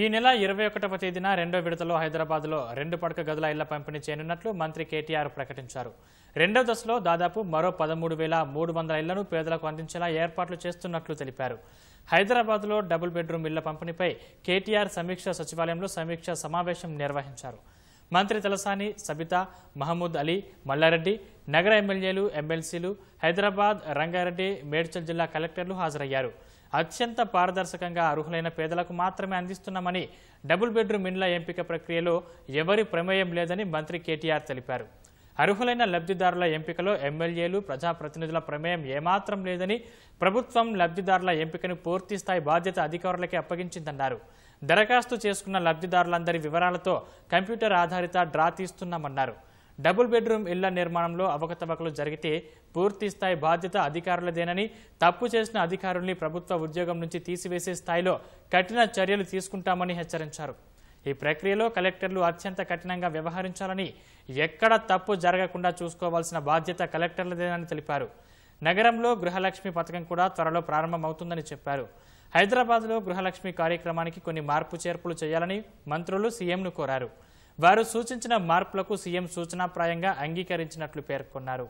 ఈ నెల ఇరవై ఒకటవ తేదీన రెండో విడతలో హైదరాబాద్లో రెండు పడక గదుల ఇళ్ల పంపిణీ చేయనున్నట్లు మంత్రి కేటీఆర్ ప్రకటించారు రెండో దశలో దాదాపు మరో పదమూడు వేల మూడు వందల ఇళ్లను పేదలకు అందించేలా ఏర్పాట్లు చేస్తున్నట్లు తెలిపారు హైదరాబాద్లో డబుల్ బెడ్రూమ్ ఇళ్ల పంపిణీపై కేటీఆర్ సమీక్ష సచివాలయంలో సమీక్ష సమావేశం నిర్వహించారు మంత్రి తలసాని సబిత మహమూద్ అలీ మల్లారెడ్డి నగర ఎమ్మెల్యేలు ఎమ్మెల్సీలు హైదరాబాద్ రంగారెడ్డి మేడ్చల్ జిల్లా కలెక్టర్లు హాజరయ్యారు అత్యంత పారదర్శకంగా అర్హులైన పేదలకు మాత్రమే అందిస్తున్నామని డబుల్ బెడ్రూమ్ ఇండ్ల ఎంపిక ప్రక్రియలో ఎవరి ప్రమేయం లేదని మంత్రి కేటీఆర్ తెలిపారు అర్హులైన లబ్ధిదారుల ఎంపికలో ఎమ్మెల్యేలు ప్రజాప్రతినిధుల ప్రమేయం ఏమాత్రం లేదని ప్రభుత్వం లబ్ధిదారుల ఎంపికను పూర్తిస్థాయి బాధ్యత అధికారులకే అప్పగించిందన్నారు దరఖాస్తు చేసుకున్న లబ్ధిదారులందరి వివరాలతో కంప్యూటర్ ఆధారిత డ్రా తీస్తున్నామన్నారు డబుల్ బెడ్రూమ్ ఇళ్ల నిర్మాణంలో అవకతవకలు జరిగితే పూర్తిస్థాయి బాధ్యత అధికారులదేనని తప్పు చేసిన అధికారుల్ని ప్రభుత్వ ఉద్యోగం నుంచి తీసివేసే స్థాయిలో కఠిన చర్యలు తీసుకుంటామని హెచ్చరించారు ఈ ప్రక్రియలో కలెక్టర్లు అత్యంత కఠినంగా వ్యవహరించాలని ఎక్కడ తప్పు జరగకుండా చూసుకోవాల్సిన బాధ్యత కలెక్టర్లదేనని తెలిపారు నగరంలో గృహలక్ష్మి పథకం కూడా త్వరలో ప్రారంభమవుతుందని చెప్పారు హైదరాబాద్లో గృహలక్ష్మి కార్యక్రమానికి కొన్ని మార్పు చేర్పులు చేయాలని మంత్రులు సీఎంను కోరారు వారు సూచించిన మార్పులకు సీఎం సూచనాప్రాయంగా అంగీకరించినట్లు పేర్కొన్నారు